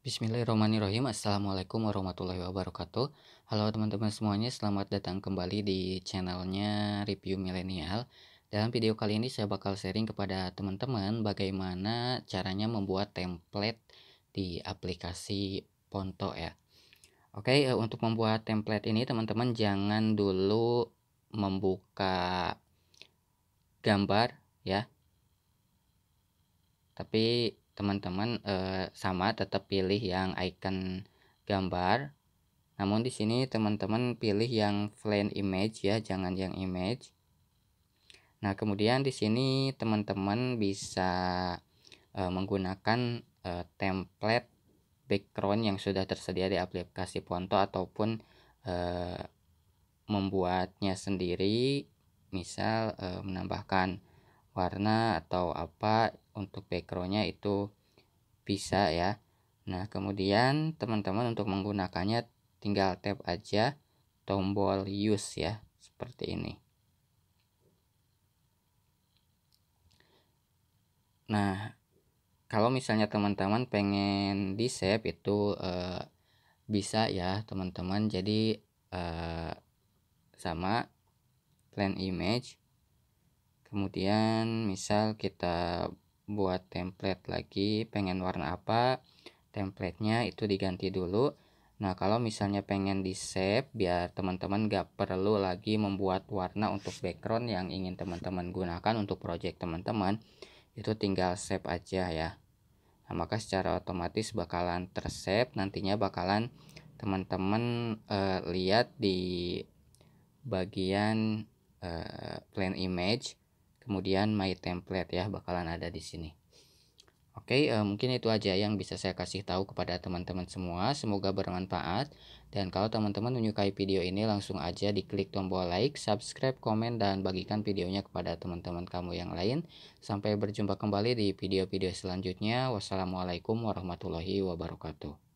Bismillahirrahmanirrahim Assalamualaikum warahmatullahi wabarakatuh Halo teman-teman semuanya Selamat datang kembali di channelnya Review Milenial Dalam video kali ini saya bakal sharing kepada teman-teman Bagaimana caranya membuat template di aplikasi Ponto ya Oke eh, untuk membuat template ini teman-teman Jangan dulu membuka gambar ya Tapi teman-teman eh, sama tetap pilih yang icon gambar namun di sini teman-teman pilih yang plain image ya jangan yang image nah kemudian di sini teman-teman bisa eh, menggunakan eh, template background yang sudah tersedia di aplikasi Ponto ataupun eh, membuatnya sendiri misal e, menambahkan warna atau apa untuk backgroundnya itu bisa ya nah kemudian teman-teman untuk menggunakannya tinggal tap aja tombol use ya seperti ini nah kalau misalnya teman-teman pengen di save itu eh, bisa ya teman-teman jadi eh, sama plan image kemudian misal kita buat template lagi pengen warna apa templatenya itu diganti dulu nah kalau misalnya pengen di save biar teman-teman gak perlu lagi membuat warna untuk background yang ingin teman-teman gunakan untuk project teman-teman itu tinggal save aja ya nah maka secara otomatis bakalan tersave nantinya bakalan teman-teman uh, lihat di bagian uh, eh, plan image kemudian my template ya bakalan ada di sini Oke, okay, uh, eh, mungkin itu aja yang bisa saya kasih tahu kepada teman-teman semua. Semoga bermanfaat. Dan kalau teman-teman menyukai video ini, langsung aja diklik tombol like, subscribe, komen, dan bagikan videonya kepada teman-teman kamu yang lain. Sampai berjumpa kembali di video-video selanjutnya. Wassalamualaikum warahmatullahi wabarakatuh.